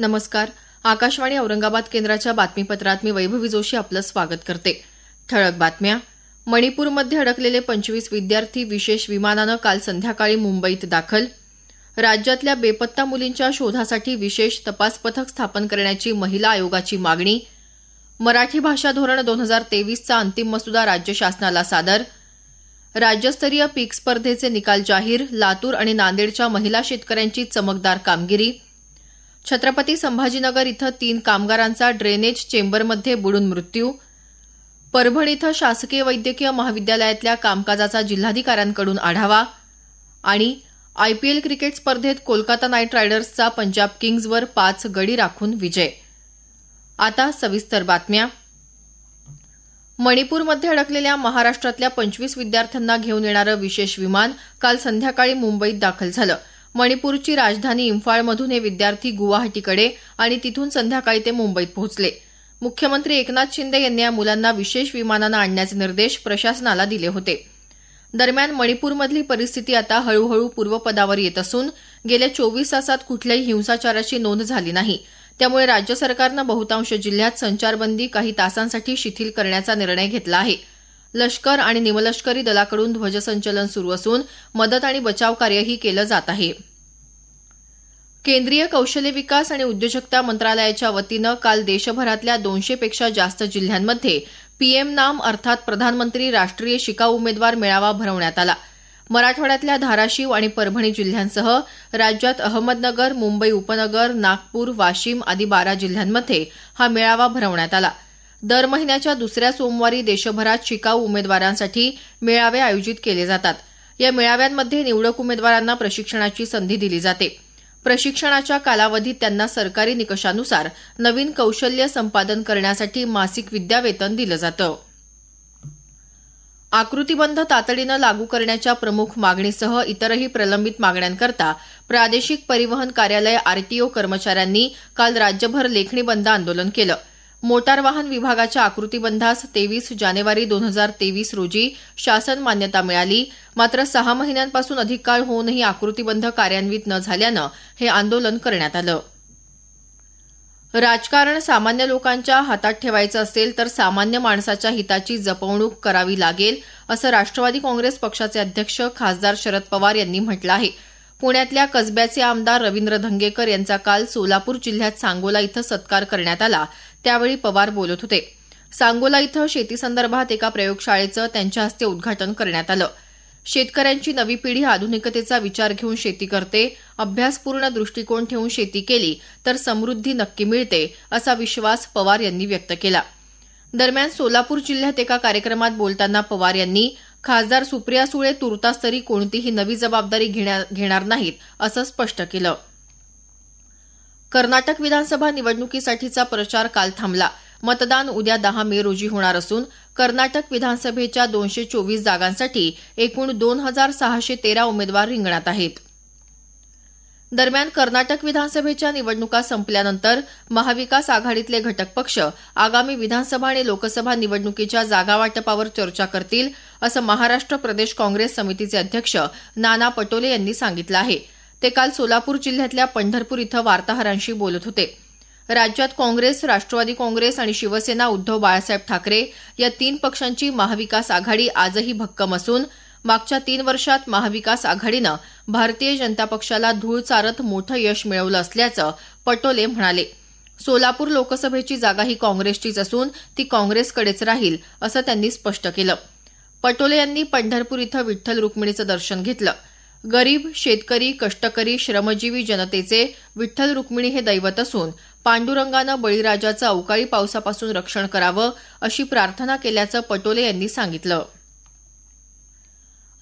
नमस्कार आकाशवाणी औरंगाबाद केंद्राच्या बातमीपत्रात मी वैभवी जोशी आपलं स्वागत करते ठळक बातम्या मणिपूरमध्ये अडकलेले पंचवीस विद्यार्थी विशेष विमानानं काल संध्याकाळी मुंबईत दाखल राज्यातल्या बेपत्ता मुलींच्या शोधासाठी विशेष तपास पथक स्थापन करण्याची महिला आयोगाची मागणी मराठी भाषा धोरण दोन हजार तेवीसचा अंतिम मसुदा राज्य शासनाला सादर राज्यस्तरीय पीक स्पर्धेचे निकाल जाहीर लातूर आणि नांदेडच्या महिला शेतकऱ्यांची चमकदार कामगिरी छत्रपती संभाजीनगर इथं तीन कामगारांचा ड्रेनेज चेंबरमध्ये बुडून मृत्यू परभणी इथं शासकीय वैद्यकीय महाविद्यालयातल्या कामकाजाचा जिल्हाधिकाऱ्यांकडून आढावा आणि आयपीएल क्रिकेट स्पर्धेत कोलकाता नाईट रायडर्सचा पंजाब किंग्जवर पाच गडी राखून विजय आता सविस्तर बातम्या मणिपूरमध्ये अडकलेल्या महाराष्ट्रातल्या पंचवीस विद्यार्थ्यांना घेऊन येणारं विशेष विमान काल संध्याकाळी मुंबईत दाखल झालं मणिपूरची राजधानी इम्फाळमधून हे विद्यार्थी गुवाहाटीकडे आणि तिथून संध्याकाळी ते मुंबईत पोहोचले मुख्यमंत्री एकनाथ शिंदे यांनी या मुलांना विशेष विमानानं आणण्याचे निर्देश प्रशासनाला दिले होते दरम्यान मणिपूरमधली परिस्थिती आता हळूहळू पूर्वपदावर येत असून गेल्या चोवीस तासात कुठल्याही हिंसाचाराची नोंद झाली नाही त्यामुळे राज्य सरकारनं बहुतांश जिल्ह्यात संचारबंदी काही तासांसाठी शिथिल करण्याचा निर्णय घेतला आहे लष्कर आणि निमलष्करी दलाकडून ध्वजसंचलन सुरू असून मदत आणि बचाव कार्यही केलं जात आहे केंद्रीय कौशल्य विकास आणि उद्योजकता मंत्रालयाच्या वतीनं काल देशभरातल्या दोनशे पेक्षा जास्त जिल्ह्यांमध्ये पीएम नाम अर्थात प्रधानमंत्री राष्ट्रीय शिकाऊ उमेदवार मेळावा भरवण्यात आला मराठवाड्यातल्या धाराशिव आणि परभणी जिल्ह्यांसह राज्यात अहमदनगर मुंबई उपनगर नागपूर वाशिम आदी बारा जिल्ह्यांमध्ये हा मेळावा भरवण्यात आला दर महिन्याच्या दुसऱ्या सोमवारी देशभरात शिकाऊ उमेदवारांसाठी मेळावे आयोजित केले जातात या मेळाव्यांमध्ये निवडक उमेदवारांना प्रशिक्षणाची संधी दिली जाते प्रशिक्षणाच्या कालावधीत त्यांना सरकारी निकषानुसार नवीन कौशल्य संपादन करण्यासाठी मासिक विद्यावेतन दिलं जातं आकृतीबंध तातडीनं लागू करण्याच्या प्रमुख मागणीसह इतरही प्रलंबित मागण्यांकरता प्रादेशिक परिवहन कार्यालय आरटीओ कर्मचाऱ्यांनी काल राज्यभर लेखणी बंद आंदोलन केलं मोटार वाहन विभागाच्या आकृतीबंधास तेवीस जानेवारी दोन हजार तेवीस रोजी शासन मान्यता मिळाली मात्र सहा महिन्यांपासून अधिक काळ होऊनही आकृतीबंध कार्यान्वित न झाल्यानं हे आंदोलन करण्यात आलं राजकारण सामान्य लोकांच्या हातात ठेवायचं असेल तर सामान्य माणसाच्या हिताची जपवणूक करावी लागेल असं राष्ट्रवादी काँग्रेस पक्षाचे अध्यक्ष खासदार शरद पवार यांनी म्हटलं आहे पुण्यातल्या कसब्याचे आमदार रवींद्र धंगेकर यांचा काल सोलापूर जिल्ह्यात सांगोला इथं सत्कार करण्यात आला त्यावेळी पवार बोलत होते सांगोला इथं शेतीसंदर्भात एका प्रयोगशाळेचं त्यांच्या हस्ते उद्घाटन करण्यात आलं शेतकऱ्यांची नवी पिढी आधुनिकतेचा विचार घेऊन शेती करते अभ्यासपूर्ण दृष्टिकोन ठेवून शेती केली तर समृद्धी नक्की मिळते असा विश्वास पवार यांनी व्यक्त केला दरम्यान सोलापूर जिल्ह्यात एका कार्यक्रमात बोलताना पवार यांनी खासदार सुप्रिया सुळे तुर्तास तरी कोणतीही नवी जबाबदारी घेणार नाहीत असं स्पष्ट केलं कर्नाटक विधानसभा निवडणुकीसाठीचा प्रचार काल थांबला मतदान उद्या दहा मे रोजी होणार असून कर्नाटक विधानसभेच्या दोनशे चोवीस जागांसाठी एकूण दोन हजार सहाशे तेरा उमेदवार रिंगणात आहेत दरम्यान कर्नाटक विधानसभेच्या निवडणुका संपल्यानंतर महाविकास आघाडीतले घटक पक्ष आगामी विधानसभा आणि लोकसभा निवडणुकीच्या जागावाटपावर चर्चा करतील असं महाराष्ट्र प्रदेश काँग्रेस समितीचे अध्यक्ष नाना पटोले यांनी सांगितलं आहे ते काल सोलापूर जिल्ह्यातल्या पंढरपूर इथं वार्ताहरांशी बोलत होते राज्यात काँग्रेस राष्ट्रवादी काँग्रेस आणि शिवसेना उद्धव बाळासाहेब ठाकरे या तीन पक्षांची महाविकास आघाडी आजही भक्कम असून मागच्या तीन वर्षात महाविकास आघाडीनं भारतीय जनता पक्षाला धूळ चारत मोठं यश मिळवलं असल्याचं पटोले म्हणाले सोलापूर लोकसभेची जागा ही काँग्रेसचीच असून ती काँग्रेसकडेच राहील असं त्यांनी स्पष्ट केलं पटोले यांनी पंढरपूर इथं विठ्ठल रुक्मिणीचं दर्शन घेतलं गरीब शेतकरी कष्टकरी श्रमजीवी जनतेचे विठ्ठल रुक्मिणी हे दैवत असून पांडुरंगानं बळीराजाचं अवकाळी पावसापासून रक्षण करावं अशी प्रार्थना केल्याचं पटोले यांनी सांगितलं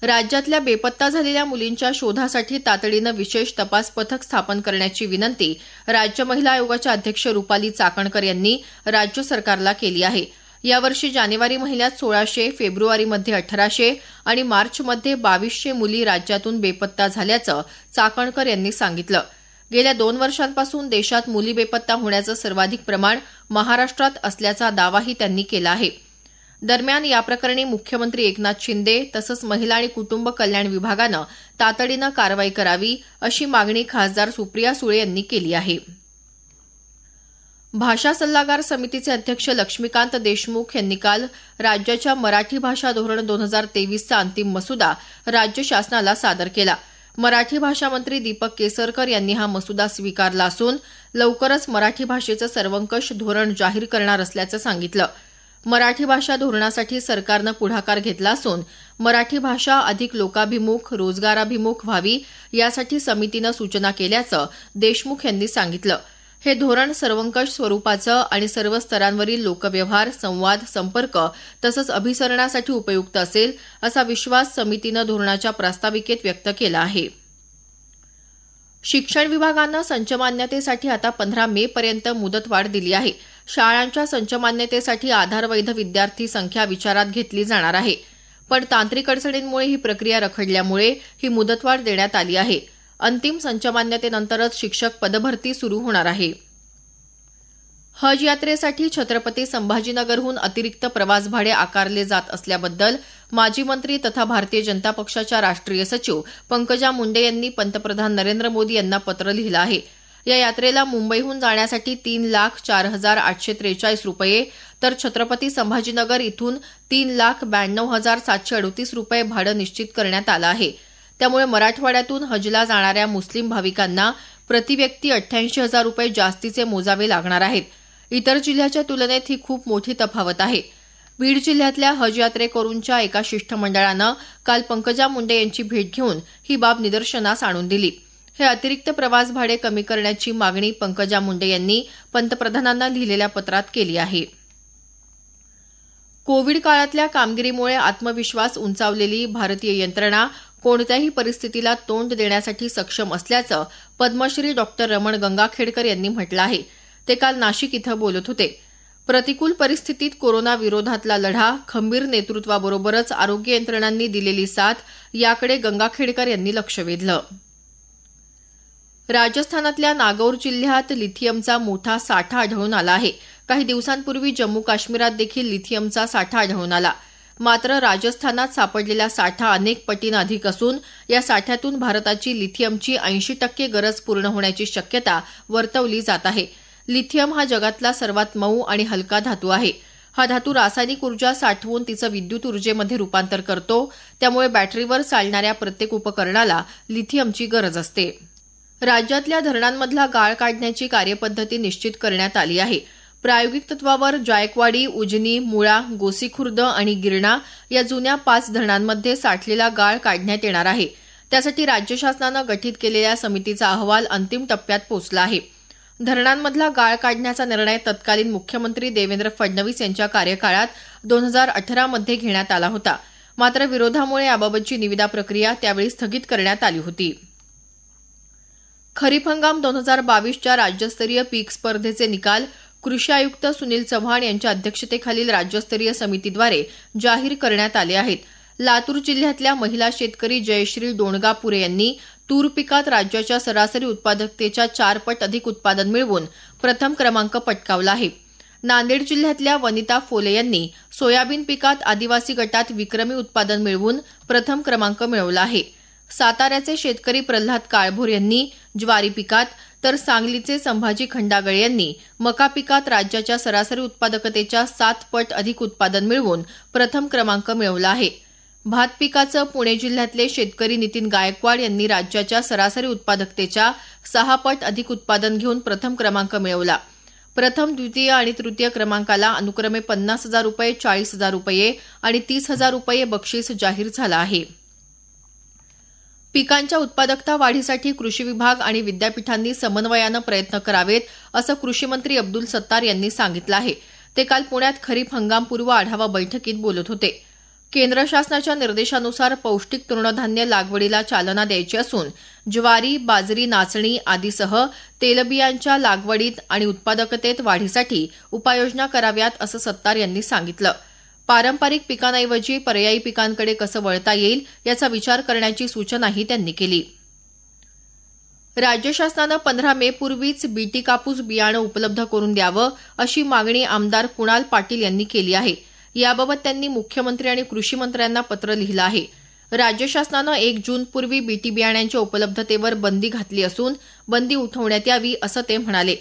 राज्यातल्या बेपत्ता झालेल्या मुलींच्या शोधासाठी तातडीनं विशेष तपास पथक स्थापन करण्याची विनंती राज्य महिला आयोगाच्या अध्यक्ष रुपाली चाकणकर यांनी राज्य सरकारला केली आहे यावर्षी जानेवारी महिन्यात सोळाशे फेब्रुवारीमध्ये अठराशे आणि मार्चमध्ये बावीसशे मुली राज्यातून बेपत्ता झाल्याचं चाकणकर यांनी सांगितलं गेल्या दोन वर्षांपासून देशात मुली बेपत्ता होण्याचं सर्वाधिक प्रमाण महाराष्ट्रात असल्याचा दावाही त्यांनी केला आहे दरम्यान याप्रकरणी मुख्यमंत्री एकनाथ शिंदे तसंच महिला आणि कुटुंब कल्याण विभागानं तातडीनं कारवाई करावी अशी मागणी खासदार सुप्रिया सुळे यांनी केली आहे भाषा सल्लागार समितीचे अध्यक्ष लक्ष्मीकांत देशमुख यांनी काल राज्याच्या मराठी भाषा धोरण दोन हजार तेवीसचा अंतिम मसुदा राज्य शासनाला सादर केला मराठी भाषा मंत्री दीपक केसरकर यांनी हा मसुदा स्वीकारला असून लवकरच मराठी भाषेचं सर्वंकष धोरण जाहीर करणार असल्याचं सांगितलं मराठी भाषा धोरणासाठी सरकारनं पुढाकार घेतला असून मराठी भाषा अधिक लोकाभिमुख रोजगाराभिमुख व्हावी यासाठी समितीनं सूचना केल्याचं देशमुख यांनी सांगितलं हे धोरण सर्वंकष स्वरुपाचं आणि सर्व स्तरांवरील लोकव्यवहार संवाद संपर्क तसंच अभिसरणासाठी उपयुक्त असेल असा विश्वास समितीनं धोरणाच्या प्रास्ताविकेत व्यक्त केला आहे शिक्षण विभागानं संचमान्यतेसाठी आता पंधरा मे पर्यंत मुदतवाढ दिली आहे शाळांच्या संचमान्यतेसाठी आधारवैध विद्यार्थी संख्या विचारात घेतली जाणार आहे पण तांत्रिक अडचणींमुळे ही प्रक्रिया रखडल्यामुळे ही मुदतवाढ देण्यात आली आहे अंतिम संचमान्यतेनंतरच शिक्षक पदभरती सुरू होणार आहे हज यात्रेसाठी छत्रपती संभाजीनगरहून अतिरिक्त प्रवास भाडे आकारले जात असल्याबद्दल माजी मंत्री तथा भारतीय जनता पक्षाच्या राष्ट्रीय सचिव पंकजा मुंडे यांनी पंतप्रधान नरेंद्र मोदी यांना पत्र लिहिलं आहे या यात्रेला मुंबईहून जाण्यासाठी तीन लाख चार हजार आठशे त्रेचाळीस रुपये तर छत्रपती संभाजीनगर इथून तीन लाख ब्याण्णव हजार सातशे अडतीस रुपये भाडं निश्चित करण्यात आलं आहे त्यामुळे मराठवाड्यातून हजला जाणाऱ्या मुस्लिम भाविकांना प्रतिव्यक्ती अठ्ठ्याऐंशी हजार रुपये जास्तीचे मोजावे लागणार आहेत इतर जिल्ह्याच्या तुलनेत ही खूप मोठी तफावत आहे बीड जिल्ह्यातल्या हज यात्रेकरूंच्या एका शिष्टमंडळानं काल पंकजा मुंडे यांची भेट घेऊन ही बाब निदर्शनास आणून दिली हे अतिरिक्त प्रवास भाडे कमी करण्याची मागणी पंकजा मुंडे यांनी पंतप्रधानांना लिहिलेल्या पत्रात केली आहे कोविड काळातल्या कामगिरीमुळे आत्मविश्वास उंचावलेली भारतीय यंत्रणा कोणत्याही परिस्थितीला तोंड देण्यासाठी सक्षम असल्याचं पद्मश्री डॉक्टर रमण गंगाखेडकर यांनी म्हटलं आहे ते काल नाशिक इथं बोलत होते प्रतिकूल परिस्थितीत कोरोना विरोधातला लढा खंबीर नेतृत्वाबरोबरच आरोग्य यंत्रणांनी दिलेली साथ याकडे गंगाखेडकर यांनी लक्ष वेधलं राजस्थानातल्या नागौर जिल्ह्यात लिथियमचा मोठा साठा आढळून आला आहे काही दिवसांपूर्वी जम्मू काश्मीरात देखील लिथियमचा साठा आढळून आला मात्र राजस्थानात सापडलेला साठा अनेक पटीनं अधिक असून या साठ्यातून भारताची लिथियमची ऐंशी टक्के गरज पूर्ण होण्याची शक्यता वर्तवली जात आहे लिथियम हा जगातला सर्वात मऊ आणि हलका धातू आहे हा धातू रासायनिक ऊर्जा साठवून तिचं विद्युत ऊर्जेमध्ये रुपांतर करतो त्यामुळे बॅटरीवर चालणाऱ्या प्रत्येक उपकरणाला लिथियमची गरज असते राज्यातल्या धरणांमधला गाळ काढण्याची कार्यपद्धती निश्चित करण्यात आली आहे प्रायोगिक तत्वावर जायकवाडी उजनी मुळा गोसीखुर्द आणि गिरणा या जुन्या पाच धरणांमध्ये साठलेला गाळ काढण्यात येणार आहे त्यासाठी राज्य शासनानं गठीत केलेल्या समितीचा अहवाल अंतिम टप्प्यात पोहोचला आहे धरणांमधला गाळ काढण्याचा निर्णय तत्कालीन मुख्यमंत्री देवेंद्र फडणवीस यांच्या कार्यकाळात दोन हजार अठरामध्ये मध्ये घेण्यात आला होता मात्र विरोधामुळे याबाबतची निविदा प्रक्रिया त्यावेळी स्थगित करण्यात आली होती खरीप हंगाम दोन हजार बावीसच्या राज्यस्तरीय पीक स्पर्धेचे निकाल कृषी आयुक्त सुनील चव्हाण यांच्या अध्यक्षतेखालील राज्यस्तरीय समितीद्वारे जाहीर करण्यात आले आहेत लातूर जिल्ह्यातल्या महिला शेतकरी जयश्री डोणगापुरे यांनी तूर पिकात राज्याच्या सरासरी उत्पादकतेच्या चार पट अधिक उत्पादन मिळवून प्रथम क्रमांक पटकावला आहे नांदेड जिल्ह्यातल्या वनिता फोले यांनी सोयाबीन पिकात आदिवासी गटात विक्रमी उत्पादन मिळवून प्रथम क्रमांक मिळवला आहे साताऱ्याचे शेतकरी प्रल्हाद काळभोर यांनी ज्वारी पिकात तर सांगलीचे संभाजी खंडागळे यांनी मका पिकात राज्याच्या सरासरी उत्पादकतेच्या सात पट अधिक उत्पादन मिळवून प्रथम क्रमांक मिळवला आहे भात पिकाचं पुणे जिल्ह्यातले शेतकरी नितीन गायकवाड यांनी राज्याच्या सरासरी उत्पादकतेच्या सहा पट अधिक उत्पादन घेऊन प्रथम क्रमांक मिळवला प्रथम द्वितीय आणि तृतीय क्रमांकाला अनुक्रमे पन्नास हजार रुपये चाळीस हजार रुपये आणि तीस हजार रुपये बक्षीस जाहीर झालं आहे पिकांच्या उत्पादकता वाढीसाठी कृषी विभाग आणि विद्यापीठांनी समन्वयानं प्रयत्न करावेत असं कृषीमंत्री अब्दुल सत्तार यांनी सांगितलं आहे ते काल पुण्यात खरीप हंगामपूर्व आढावा बैठकीत बोलत होते केंद्र शासनाच्या निर्देशानुसार पौष्टिक तृणधान्य लागवडीला चालना द्यायची असून ज्वारी बाजरी नाचणी आदीसह तेलबियांच्या लागवडीत आणि उत्पादकतेत वाढीसाठी उपाययोजना कराव्यात असं सत्तार यांनी सांगितलं पारंपरिक पिकांऐवजी पर्यायी पिकांकडे कसं वळता येईल याचा विचार करण्याची सूचनाही त्यांनी केली राज्य शासनानं पंधरा मे पूर्वीच बीटी कापूस बियाणं उपलब्ध करून द्यावं अशी मागणी आमदार कुणाल पाटील यांनी केली आहे याबाबत त्यांनी मुख्यमंत्री आणि कृषी मंत्र्यांना पत्र लिहिलं आहे राज्य शासनानं एक जूनपूर्वी बीटी बियाण्यांच्या उपलब्धतेवर बंदी घातली असून बंदी उठवण्यात यावी असं ते म्हणाले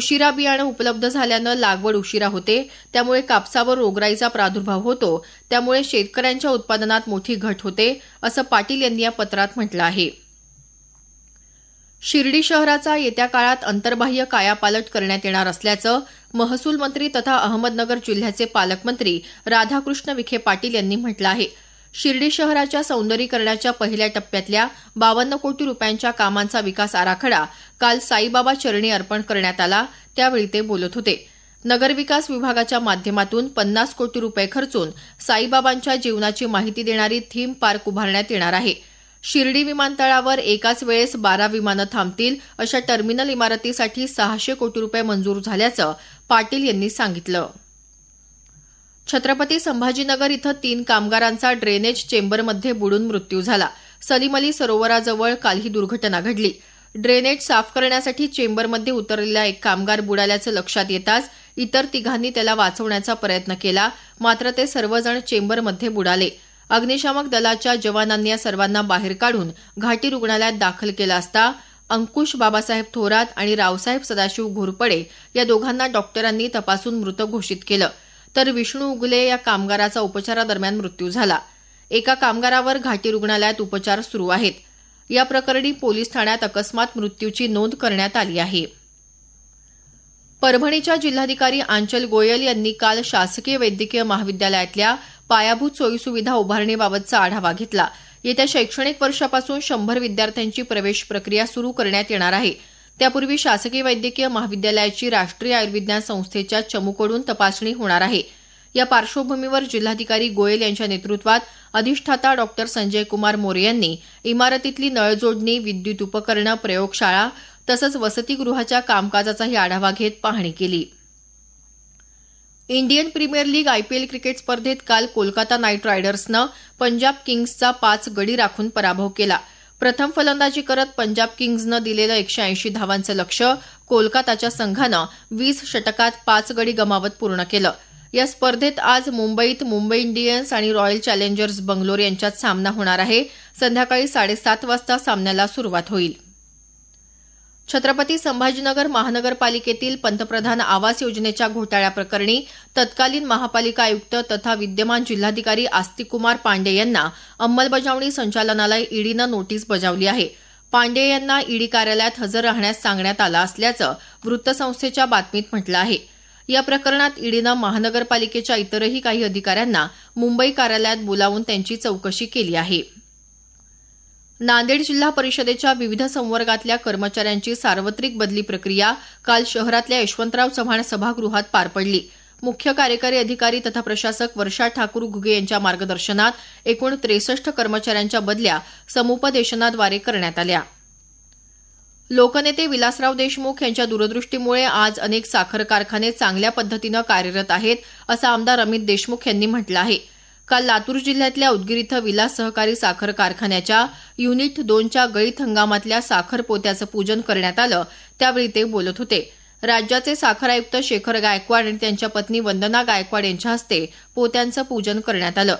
उशिरा बियाणं उपलब्ध झाल्यानं लागवड उशिरा होते त्यामुळे कापसावर रोगराईचा प्रादुर्भाव होतो त्यामुळे शेतकऱ्यांच्या उत्पादनात मोठी घट होते असं पाटील यांनी या पत्रात म्हटलं आहे शिर्डी शहराचा येत्या काळात अंतर्बाह्य कायापालट करण्यात येणार असल्याचं महसूल मंत्री तथा अहमदनगर जिल्ह्याचे पालकमंत्री राधाकृष्ण विखे पाटील यांनी म्हटलं आहे शिर्डी शहराच्या सौंदर्यीकरणाच्या पहिल्या टप्प्यातल्या बावन्न कोटी रुपयांच्या कामांचा विकास आराखडा काल साईबाबा चरणी अर्पण करण्यात आला त्यावेळी ते बोलत होते नगरविकास विभागाच्या माध्यमातून पन्नास कोटी रुपये खर्चून साईबाबांच्या जीवनाची माहिती देणारी थीम पार्क उभारण्यात येणार आहे शिर्डी विमानतळावर एकाच वेळेस बारा विमानं थांबतील अशा टर्मिनल इमारतीसाठी सहाशे कोटी रुपये मंजूर झाल्याचं पाटील यांनी सांगितलं छत्रपती संभाजीनगर इथं तीन कामगारांचा ड्रेनेज चेंबरमध्ये बुडून मृत्यू झाला सलीम अली सरोवराजवळ काल ही दुर्घटना घडली ड्रेनेज साफ करण्यासाठी चेंबरमध्ये उतरलेला एक कामगार बुडाल्याचं लक्षात येताच इतर तिघांनी त्याला वाचवण्याचा प्रयत्न केला मात्र ते सर्वजण चेंबरमध्ये बुडाले अग्निशामक दलाच्या जवानांनी या सर्वांना बाहेर काढून घाटी रुग्णालयात दाखल केलं असता अंकुश बाबासाहेब थोरात आणि रावसाहेब सदाशिव घोरपडे या दोघांना डॉक्टरांनी तपासून मृत घोषित केलं तर विष्णू उगले या कामगाराचा उपचारादरम्यान मृत्यू झाला एका कामगारावर घाटी रुग्णालयात उपचार सुरू आहेत या प्रकरणी पोलीस ठाण्यात अकस्मात मृत्यूची नोंद करण्यात आली आहे परभणीच्या जिल्हाधिकारी आंचल गोयल यांनी काल शासकीय वैद्यकीय महाविद्यालयातल्या पायाभूत सोयीसुविधा उभारणीबाबतचा आढावा घेतला येत्या शैक्षणिक वर्षापासून शंभर विद्यार्थ्यांची प्रवेश प्रक्रिया सुरू करण्यात येणार आहे त्यापूर्वी शासकीय वैद्यकीय महाविद्यालयाची राष्ट्रीय आयुर्विज्ञान संस्थेच्या चमूकडून तपासणी होणार आहे या पार्श्वभूमीवर जिल्हाधिकारी गोयल यांच्या नेतृत्वात अधिष्ठाता डॉक्टर संजय कुमार मोरे यांनी इमारतीतली नळजोडणी विद्युत उपकरणं प्रयोगशाळा तसंच वसतिगृहाच्या कामकाजाचाही आढावा घेत पाहणी केली Indian Premier League IPL cricket स्पर्धेत काल कोलकाता नाईट रायडर्सनं पंजाब किंग्जचा पाच गडी राखून पराभव केला प्रथम फलंदाजी करत पंजाब किंग्जनं दिलेलं एकशे ऐंशी धावांचं लक्ष्य कोलकाताच्या संघानं वीस षटकात पाच गडी गमावत पूर्ण केलं या स्पर्धेत आज मुंबईत मुंबई इंडियन्स आणि रॉयल चॅलेंजर्स बंगलोर यांच्यात सामना होणार आहे संध्याकाळी साडेसात वाजता सामन्याला सुरुवात होईल छत्रपती संभाजीनगर महानगरपालिकेतील पंतप्रधान आवास योजनेच्या घोटाळ्याप्रकरणी तत्कालीन महापालिका आयुक्त तथा विद्यमान जिल्हाधिकारी आस्तिककुमार पांडे यांना अंमलबजावणी संचालनालय ईडीनं नोटीस बजावली आहे पांडे यांना ईडी कार्यालयात हजर राहण्यास सांगण्यात आलं असल्याचं वृत्तसंस्थेच्या बातमीत म्हटलं आहे या प्रकरणात ईडीनं महानगरपालिकेच्या इतरही काही अधिकाऱ्यांना मुंबई कार्यालयात बोलावून त्यांची चौकशी केली आहे नांदेड जिल्हा परिषदेच्या विविध संवर्गातल्या कर्मचाऱ्यांची सार्वत्रिक बदली प्रक्रिया काल शहरातल्या यशवंतराव चव्हाण सभागृहात पार पडली मुख्य कार्यकारी अधिकारी तथा प्रशासक वर्षा ठाकूर घुगे यांच्या मार्गदर्शनात एकूण त्रेसष्ट कर्मचाऱ्यांच्या बदल्या समुपदेशनाद्वारे करण्यात आल्या लोकनेते विलासराव देशमुख यांच्या दूरदृष्टीमुळे आज अनेक साखर कारखाने चांगल्या पद्धतीनं कार्यरत आहेत असं आमदार अमित देशमुख यांनी म्हटलं आहे काल लातूर जिल्ह्यातल्या उदगीर इथं विलास सहकारी साखर कारखान्याच्या युनिट दोनच्या गळीत हंगामातल्या साखर पोत्याचं पूजन करण्यात आलं त्यावेळी ते बोलत होते राज्याचे साखर आयुक्त शेखर गायकवाड आणि त्यांच्या पत्नी वंदना गायकवाड यांच्या हस्ते पोत्यांचं पूजन करण्यात आलं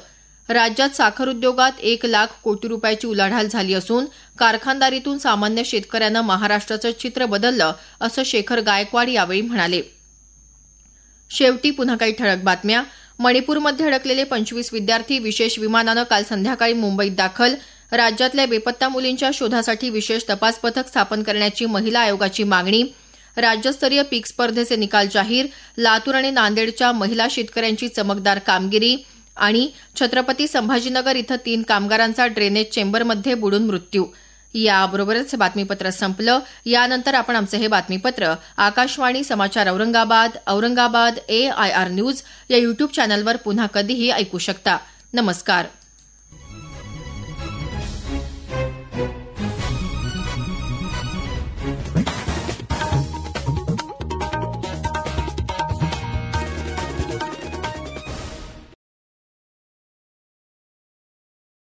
राज्यात साखर उद्योगात एक लाख कोटी रुपयाची उलाढाल झाली असून कारखानदारीतून सामान्य शेतकऱ्यांना महाराष्ट्राचं चित्र बदललं असं शेखर गायकवाड यावेळी म्हणाले शेवटी पुन्हा काही ठळक बातम्या मणिपूरमध्ये अडकलेले पंचवीस विद्यार्थी विशेष विमानानं काल संध्याकाळी मुंबईत दाखल राज्यातल्या बेपत्ता मुलींच्या शोधासाठी विशेष तपास पथक स्थापन करण्याची महिला आयोगाची मागणी राज्यस्तरीय पीक स्पर्धेचे निकाल जाहीर लातूर आणि नांदेडच्या महिला शेतकऱ्यांची चमकदार कामगिरी आणि छत्रपती संभाजीनगर इथं तीन कामगारांचा ड्रेनेज चेंबरमध्ये बुडून मृत्यू याबरोबरच हे बातमीपत्र संपलं यानंतर आपण आमचं हे बातमीपत्र आकाशवाणी समाचार Aurangabad Aurangabad A I R news या युट्यूब चॅनलवर पुन्हा कधीही ऐकू शकता नमस्कार